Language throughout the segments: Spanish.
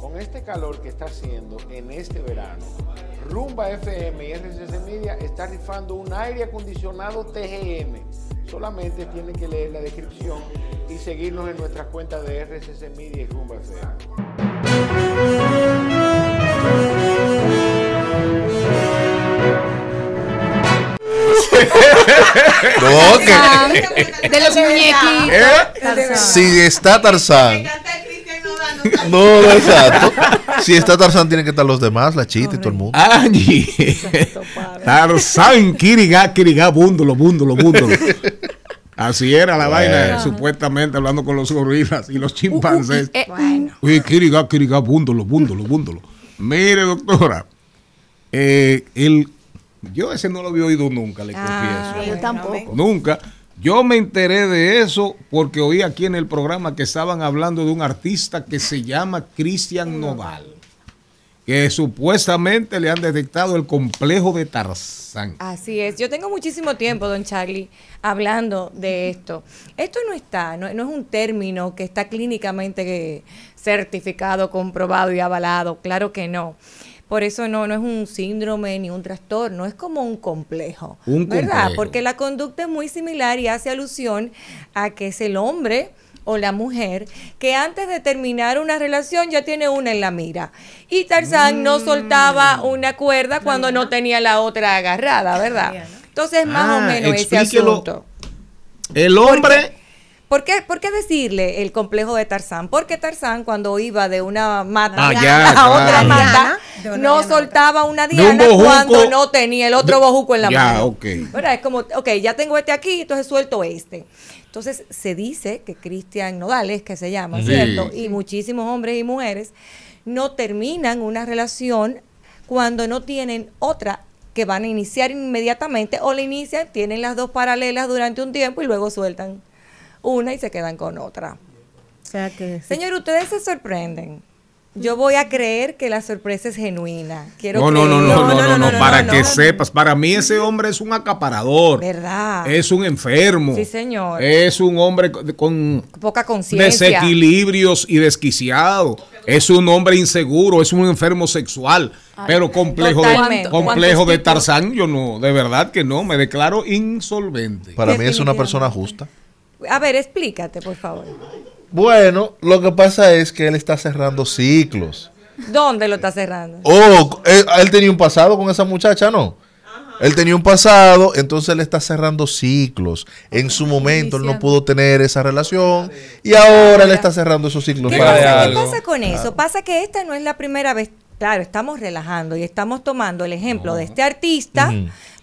con este calor que está haciendo en este verano, Rumba FM y RCC Media está rifando un aire acondicionado TGM. Solamente tienen que leer la descripción y seguirnos en nuestras cuentas de RCC Media y Rumba FM. no, De los muñequitos. ¿Eh? Sí, Si está Tarzán. No, no, exacto. Si está Tarzán, tienen que estar los demás, la chita y todo el mundo. Angie. Tarzán, Kirigá, Kirigá, búndolo, búndolo, búndolo. Así era la vaina, supuestamente hablando con los gorilas y los uh, uh, chimpancés. Eh, bueno. Uy, Kirigá, Kirigá, búndolo, búndolo, Mire, doctora, eh, yo ese no lo había oído nunca, le confieso. Ah, yo tampoco. Nunca. Yo me enteré de eso porque oí aquí en el programa que estaban hablando de un artista que se llama Cristian Noval, que supuestamente le han detectado el complejo de Tarzán. Así es, yo tengo muchísimo tiempo, don Charlie, hablando de esto. Esto no está, no es un término que está clínicamente certificado, comprobado y avalado, claro que no. Por eso no, no es un síndrome ni un trastorno, es como un complejo. Un ¿Verdad? Porque la conducta es muy similar y hace alusión a que es el hombre o la mujer que antes de terminar una relación ya tiene una en la mira. Y Tarzán no mm. soltaba una cuerda cuando no tenía la otra agarrada, ¿verdad? Entonces, más ah, o menos ese asunto. El hombre ¿Por qué, ¿Por qué, decirle el complejo de Tarzán? Porque Tarzán cuando iba de una mata ah, a otra mata, no soltaba una diana cuando no tenía el otro bojuco en la ya, mano. Okay. Es como, ok, ya tengo este aquí, entonces suelto este. Entonces se dice que Cristian Nodales, que se llama, ¿cierto? Y muchísimos hombres y mujeres no terminan una relación cuando no tienen otra que van a iniciar inmediatamente o la inician, tienen las dos paralelas durante un tiempo y luego sueltan una y se quedan con otra. Señor, ustedes se sorprenden. Yo voy a creer que la sorpresa es genuina. Quiero no, no, no, no, no, no, no, para que sepas, para mí ese hombre es un acaparador. ¿Verdad? Es un enfermo. Sí, señor. Es un hombre con poca conciencia. Desequilibrios y desquiciado. Es un hombre inseguro, es un enfermo sexual, pero complejo complejo de Tarzán, yo no, de verdad que no, me declaro insolvente. Para mí es una persona justa. A ver, explícate, por favor. Bueno, lo que pasa es que él está cerrando ciclos. ¿Dónde lo está cerrando? Oh, él, tenía un pasado con esa muchacha, ¿no? Él tenía un pasado, entonces él está cerrando ciclos. En su momento él no pudo tener esa relación y ahora él está cerrando esos ciclos. ¿Qué, pasa, con eso? Pasa que esta no es la primera vez claro, estamos relajando y estamos tomando el ejemplo de este artista,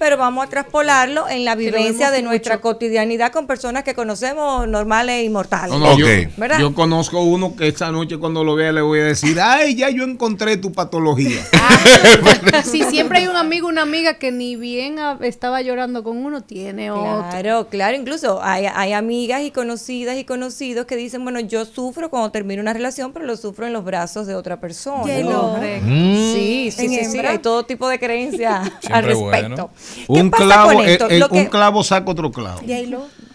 pero vamos a traspolarlo en la vivencia de nuestra cotidianidad con personas que conocemos normales y e mortales. yo, conozco uno que esta noche cuando lo vea le voy a decir, ay, ya yo encontré tu patología. Ah, si siempre hay un amigo, una amiga que ni bien estaba llorando con uno, tiene otro. Claro, claro, incluso hay, hay amigas y conocidas y conocidos que dicen, bueno, yo sufro cuando termino una relación, pero lo sufro en los brazos de otra persona. Sí, sí, sí, sí, hay todo tipo de creencias al respecto. Un, clavo, eh, eh, un clavo saca otro clavo.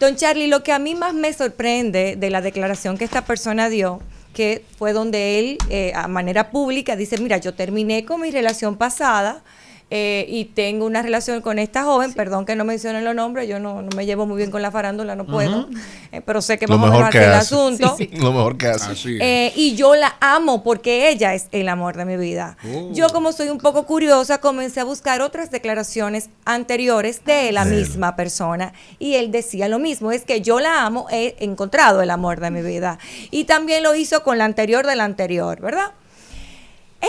don Charlie, lo que a mí más me sorprende de la declaración que esta persona dio que fue donde él, eh, a manera pública, dice, mira, yo terminé con mi relación pasada, eh, y tengo una relación con esta joven, perdón que no mencionen los nombres, yo no, me llevo muy bien con la farándula, no puedo, eh, pero sé que vamos a hablar el asunto. Lo mejor que hace. Eh, y yo la amo porque ella es el amor de mi vida. Oh. Yo como soy un poco curiosa, comencé a buscar otras declaraciones anteriores de la misma persona y él decía lo mismo, es que yo la amo, he encontrado el amor de mi vida. Y también lo hizo con la anterior de la anterior, ¿verdad?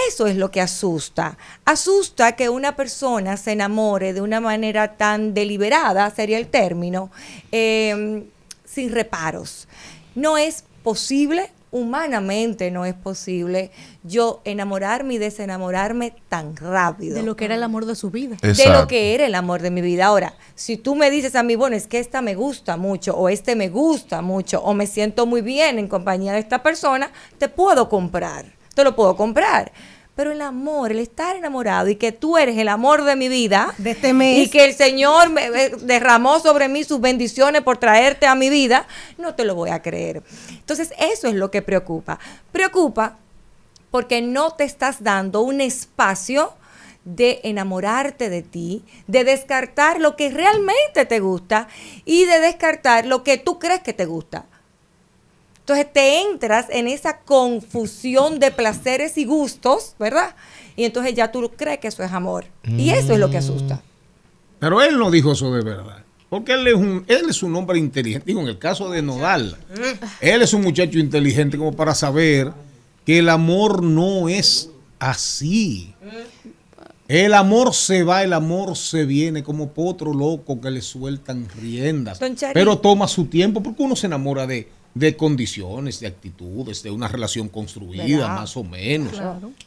Eso es lo que asusta. Asusta que una persona se enamore de una manera tan deliberada, sería el término, em, sin reparos. No es posible, humanamente no es posible yo enamorarme y desenamorarme tan rápido. De lo que era el amor de su vida. De lo que era el amor de mi vida. Ahora, si tú me dices a mí, bueno, es que esta me gusta mucho o este me gusta mucho o me siento muy bien en compañía de esta persona, te puedo comprar te lo puedo comprar. Pero el amor, el estar enamorado y que tú eres el amor de mi vida. De este Y que el Señor me eh, derramó sobre mí sus bendiciones por traerte a mi vida, no te lo voy a creer. Entonces, eso es lo que preocupa. Preocupa porque no te estás dando un espacio de enamorarte de ti, de descartar lo que realmente te gusta y de descartar lo que tú crees que te gusta. Entonces te entras en esa confusión de placeres y gustos, ¿verdad? Y entonces ya tú crees que eso es amor. Y eso es lo que asusta. Mm. Pero él no dijo eso de verdad. Porque él es, un, él es un hombre inteligente. Digo, en el caso de Nodal, mm. él es un muchacho inteligente como para saber que el amor no es así. Mm. El amor se va, el amor se viene como potro loco que le sueltan riendas. Pero toma su tiempo porque uno se enamora de de condiciones, de actitudes, de una relación construida, más o menos.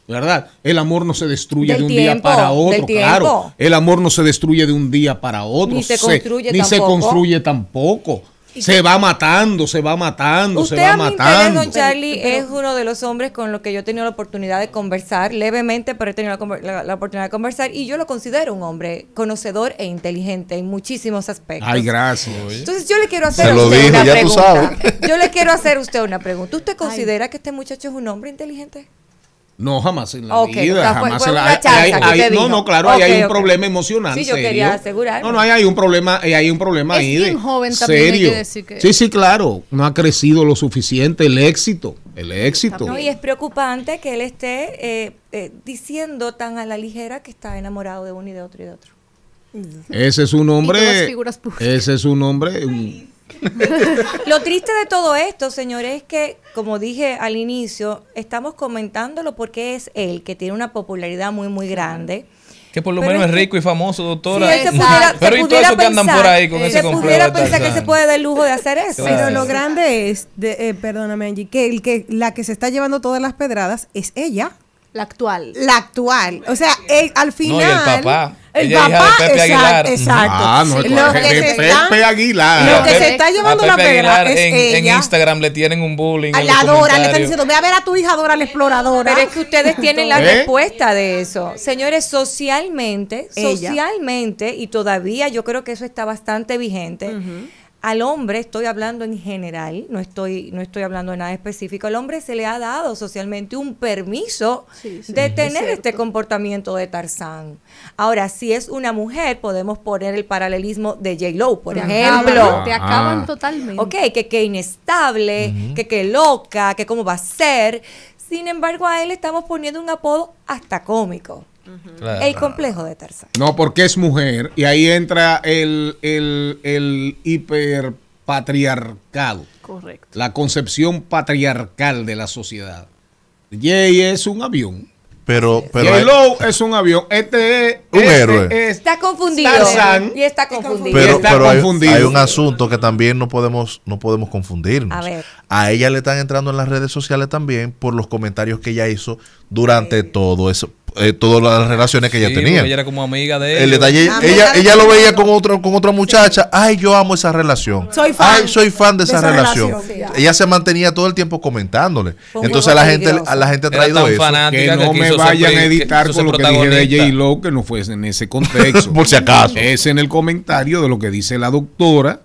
¿Verdad? El amor no se destruye de un día para otro, claro. El amor no se destruye de un día para otro. Ni se construye tampoco se va matando, se va matando, se va matando. Interés, don Charlie es uno de los hombres con los que yo he tenido la oportunidad de conversar, levemente, pero he tenido la, oportunidad de conversar y yo lo considero un hombre conocedor e inteligente en muchísimos aspectos. Ay, gracias. Entonces yo le quiero hacer usted una pregunta. Yo le quiero hacer a usted una pregunta. ¿Usted considera que este muchacho es un hombre inteligente? No, jamás en la vida, jamás No, no, claro, ahí hay un problema emocional. Sí, yo quería asegurarme. No, no, ahí hay un problema, hay un problema ahí joven también serio. Sí, sí, claro, no ha crecido lo suficiente el éxito, el éxito. No, y es preocupante que él esté eh, eh, diciendo tan a la ligera que está enamorado de uno y de otro y de otro. Ese es un hombre, ese es un hombre, Lo triste de todo esto, señores, es que, como dije al inicio, estamos comentándolo porque es él, que tiene una popularidad muy, muy grande. Que por lo menos es rico y famoso, doctora. pero y todo eso que andan por ahí con se ese Se pudiera pensar que se puede dar lujo de hacer eso. Pero lo grande es, de, eh, perdóname Angie, que, el que la que se está llevando todas las pedradas es ella. La actual. La actual. O sea, eh, al final. el papá. El papá, exacto, Aguilar. exacto. Ah, no, lo que se Pepe Aguilar. Lo que se está llevando la pega es en, en Instagram le tienen un bullying. A la Dora le están diciendo, ve a ver a tu hija Dora la exploradora. Pero es que ustedes tienen la ¿Eh? respuesta de eso. Señores, socialmente, socialmente, y todavía yo creo que eso está bastante vigente al hombre, estoy hablando en general, no estoy, no estoy hablando de nada específico, al hombre se le ha dado socialmente un permiso de tener este comportamiento de Tarzán. Ahora, si es una mujer, podemos poner el paralelismo de J-Lo, por ejemplo. te ah. acaban totalmente. Ok, que, inestable, que, que loca, que cómo va a ser. Sin embargo, a él estamos poniendo un apodo hasta cómico. El complejo de Tarzán. No, porque es mujer y ahí entra el, el, el hiperpatriarcado. Correcto. La concepción patriarcal de la sociedad. Jay es un avión. Pero, pero es un avión. Este es un este héroe. está confundido. Tarzán. Eh, y está confundido. Pero, está confundido. Hay, un asunto que también no podemos, no podemos confundirnos. A, ella le están entrando en las redes sociales también por los comentarios que ella hizo durante todo eso eh, todas las relaciones que ella tenía. Ella era como amiga de él. ella, ella lo veía con otro, con otra muchacha. Ay, yo amo esa relación. Soy fan. soy fan de, esa, relación. ella se mantenía todo el tiempo comentándole. Entonces a la gente, a la gente ha traído eso. Que no me vayan a editar con lo que dije de J Lo, que no fue en ese contexto. Por si acaso. Es en el comentario de lo que dice la doctora.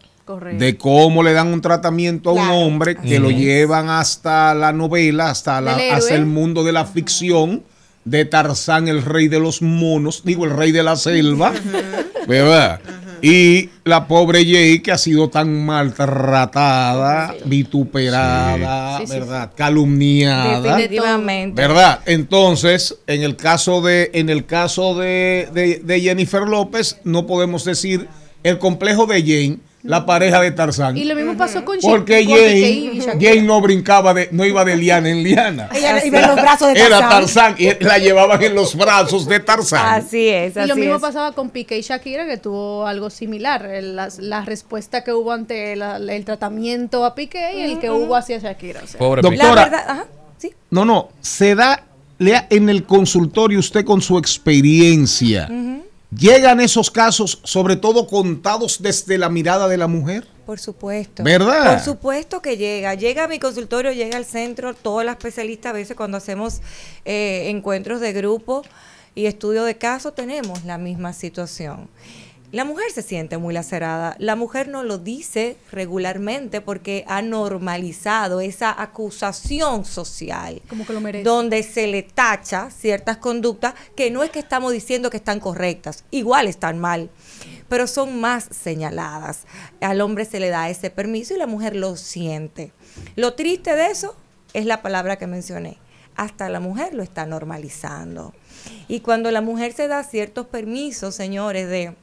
de cómo le dan un tratamiento a un hombre que lo llevan hasta la novela, hasta, la, hasta el mundo de la ficción de Tarzán, el rey de los monos, digo, el rey de la selva, ¿verdad? Y la pobre Jay, que ha sido tan maltratada, vituperada, ¿verdad? Calumniada. Definitivamente. ¿Verdad? Entonces, en el caso de, en el caso de Jennifer López, no podemos decir el complejo de Jane la pareja de Tarzán. Y lo mismo pasó con Shakira. Porque Jane, no brincaba, de, no iba de liana en liana. Ella iba en los brazos de Tarzán. Era Tarzán y la llevaban en los brazos de Tarzán. Así es. Así y lo mismo pasaba con Piqué y Shakira, que tuvo algo similar. La, respuesta que hubo ante el tratamiento a Piqué y el que hubo hacia Shakira. Doctora, No, no, se da, lea en el consultorio usted con su experiencia. Ajá. Llegan esos casos, sobre todo contados desde la mirada de la mujer. Por supuesto. ¿Verdad? Por supuesto que llega. Llega a mi consultorio, llega al centro, todas las especialistas, a veces cuando hacemos eh, encuentros de grupo y estudio de caso, tenemos la misma situación. La mujer se siente muy lacerada, la mujer no lo dice regularmente porque ha normalizado esa acusación social. Como que lo merece. Donde se le tacha ciertas conductas que no es que estamos diciendo que están correctas, igual están mal, pero son más señaladas. Al hombre se le da ese permiso y la mujer lo siente. Lo triste de eso es la palabra que mencioné. Hasta la mujer lo está normalizando. Y cuando la mujer se da ciertos permisos, señores, de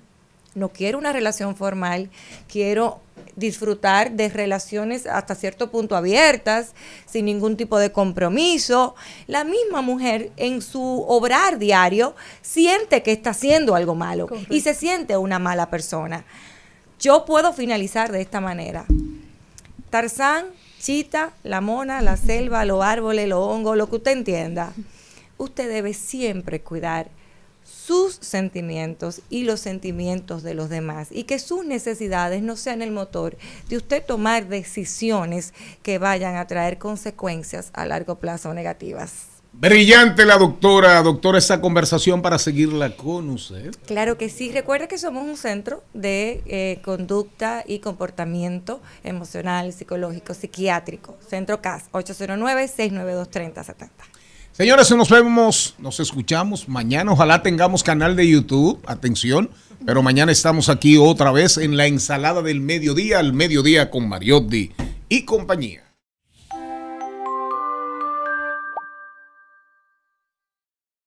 no quiero una relación formal, quiero disfrutar de relaciones hasta cierto punto abiertas, sin ningún tipo de compromiso. La misma mujer en su obrar diario siente que está haciendo algo malo y se siente una mala persona. Yo puedo finalizar de esta manera. Tarzán, chita, la mona, la selva, los árboles, los hongos, lo que usted entienda. Usted debe siempre cuidar sus sentimientos y los sentimientos de los demás y que sus necesidades no sean el motor de usted tomar decisiones que vayan a traer consecuencias a largo plazo negativas. Brillante la doctora, doctora, esa conversación para seguirla con usted. Claro que sí, recuerda que somos un centro de eh, conducta y comportamiento emocional, psicológico, psiquiátrico. Centro CAS, 809-692-3070. Señores, nos vemos, nos escuchamos mañana. Ojalá tengamos canal de YouTube. Atención. Pero mañana estamos aquí otra vez en la ensalada del mediodía, al mediodía con Mariotti y compañía.